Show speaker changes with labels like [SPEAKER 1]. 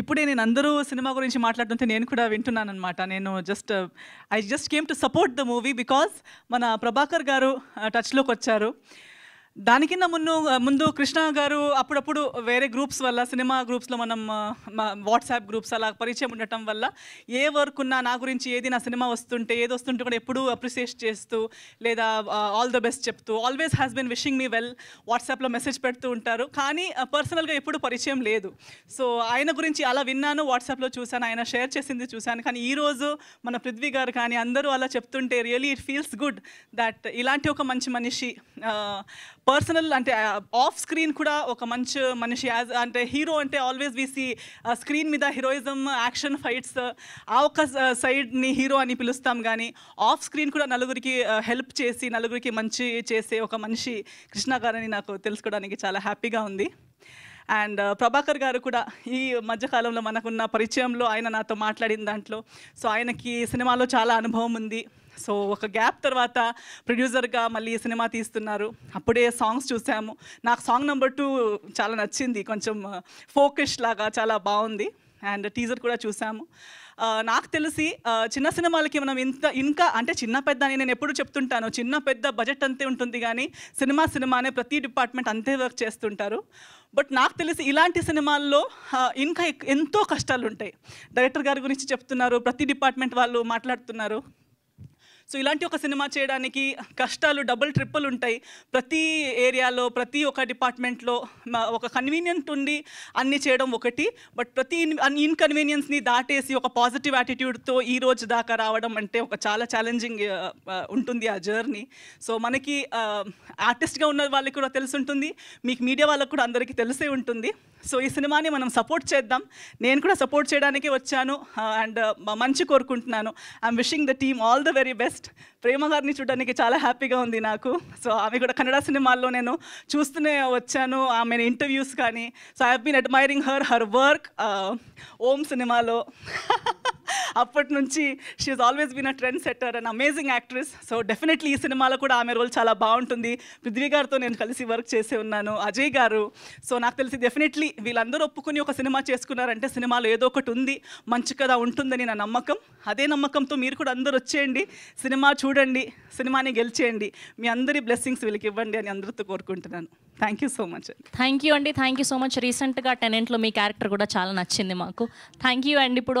[SPEAKER 1] ఇప్పుడే నేను అందరూ సినిమా గురించి మాట్లాడుతుంటే నేను కూడా వింటున్నాను అనమాట నేను just I just came to support the movie because మన ప్రభాకర్ గారు టచ్లోకి uh, వచ్చారు దానికిన్న ముందు ముందు కృష్ణ గారు అప్పుడప్పుడు వేరే గ్రూప్స్ వల్ల సినిమా గ్రూప్స్లో మనం వాట్సాప్ గ్రూప్స్ అలా పరిచయం ఉండటం వల్ల ఏ వర్క్ ఉన్నా నా గురించి ఏది నా సినిమా వస్తుంటే ఏది వస్తుంటే కూడా ఎప్పుడూ అప్రిసియేట్ చేస్తూ లేదా ఆల్ ద బెస్ట్ చెప్తూ always has been wishing me well వాట్సాప్లో మెసేజ్ పెడుతూ ఉంటారు కానీ పర్సనల్గా ఎప్పుడు పరిచయం లేదు సో ఆయన గురించి అలా విన్నాను వాట్సాప్లో చూశాను ఆయన షేర్ చేసింది చూశాను కానీ ఈరోజు మన పృథ్వీ గారు కానీ అందరూ అలా చెప్తుంటే really it feels good that ఇలాంటి ఒక మంచి మనిషి పర్సనల్ అంటే ఆఫ్ స్క్రీన్ కూడా ఒక మంచి మనిషి యాజ్ అంటే హీరో అంటే ఆల్వేస్ వీసీ సీ స్క్రీన్ మీద హీరోయిజం యాక్షన్ ఫైట్స్ ఆ ఒక సైడ్ని హీరో అని పిలుస్తాం కానీ ఆఫ్ స్క్రీన్ కూడా నలుగురికి హెల్ప్ చేసి నలుగురికి మంచి చేసే ఒక మనిషి కృష్ణ గారని నాకు తెలుసుకోవడానికి చాలా హ్యాపీగా ఉంది అండ్ ప్రభాకర్ గారు కూడా ఈ మధ్యకాలంలో మనకున్న పరిచయంలో ఆయన నాతో మాట్లాడిన దాంట్లో సో ఆయనకి సినిమాలో చాలా అనుభవం ఉంది సో ఒక గ్యాప్ తర్వాత ప్రొడ్యూసర్గా మళ్ళీ సినిమా తీస్తున్నారు అప్పుడే సాంగ్స్ చూసాము నాకు సాంగ్ నెంబర్ టూ చాలా నచ్చింది కొంచెం ఫోకస్ లాగా చాలా బాగుంది అండ్ టీజర్ కూడా చూసాము నాకు తెలిసి చిన్న సినిమాలకి మనం ఇంత ఇంకా అంటే చిన్న పెద్ద అని నేను ఎప్పుడు చెప్తుంటాను చిన్న పెద్ద బడ్జెట్ అంతే ఉంటుంది కానీ సినిమా సినిమానే ప్రతి డిపార్ట్మెంట్ అంతే వర్క్ చేస్తుంటారు బట్ నాకు తెలిసి ఇలాంటి సినిమాల్లో ఇంకా ఎంతో కష్టాలు ఉంటాయి డైరెక్టర్ గారి గురించి చెప్తున్నారు ప్రతి డిపార్ట్మెంట్ వాళ్ళు మాట్లాడుతున్నారు సో ఇలాంటి ఒక సినిమా చేయడానికి కష్టాలు డబుల్ ట్రిపుల్ ఉంటాయి ప్రతి ఏరియాలో ప్రతి ఒక డిపార్ట్మెంట్లో ఒక కన్వీనియంట్ ఉండి అన్ని చేయడం ఒకటి బట్ ప్రతి ఇన్కన్వీనియన్స్ని దాటేసి ఒక పాజిటివ్ యాటిట్యూడ్తో ఈ రోజు దాకా రావడం అంటే ఒక చాలా ఛాలెంజింగ్ ఉంటుంది ఆ జర్నీ సో మనకి ఆర్టిస్ట్గా ఉన్న వాళ్ళకి కూడా ఉంటుంది మీకు మీడియా వాళ్ళకు కూడా అందరికీ తెలిసే ఉంటుంది సో ఈ సినిమాని మనం సపోర్ట్ చేద్దాం నేను కూడా సపోర్ట్ చేయడానికే వచ్చాను అండ్ మంచి కోరుకుంటున్నాను I'm wishing the team all the very best first Prema గారిని చూడడానికి చాలా హ్యాపీగా ఉంది నాకు సో ఆమె కూడా కన్నడ సినిమాల్లో నేను చూస్తూనే వచ్చాను ఆమె ఇంటర్వ్యూస్ కానీ so I been admiring her her work Om సినిమాలో అప్పటి నుంచి she always been a trendsetter and amazing actress so definitely ఈ సినిమాలో కూడా ఆమె రోల్ చాలా బాగుంటుంది పృథ్వీ గారితో నేను కలిసి వర్క్ చేసే ఉన్నాను అజయ్ గారు సో నాకు తెలిసి డెఫినెట్లీ వీళ్ళందరూ ఒప్పుకుని ఒక సినిమా చేసుకున్నారంటే సినిమాలో ఏదో ఒకటి ఉంది మంచి కథ ఉంటుందని నా నమ్మకం అదే నమ్మకంతో మీరు కూడా అందరూ వచ్చేయండి సినిమా చూడండి సినిమాని గెలిచేయండి మీ అందరి బ్లెస్సింగ్స్ వీళ్ళకి ఇవ్వండి అని అందరితో కోరుకుంటున్నాను thank you so much thank you అండి థ్యాంక్ యూ సో మచ్ రీసెంట్గా టెనెంట్లో మీ క్యారెక్టర్ కూడా చాలా నచ్చింది మాకు థ్యాంక్ యూ అండి ఇప్పుడు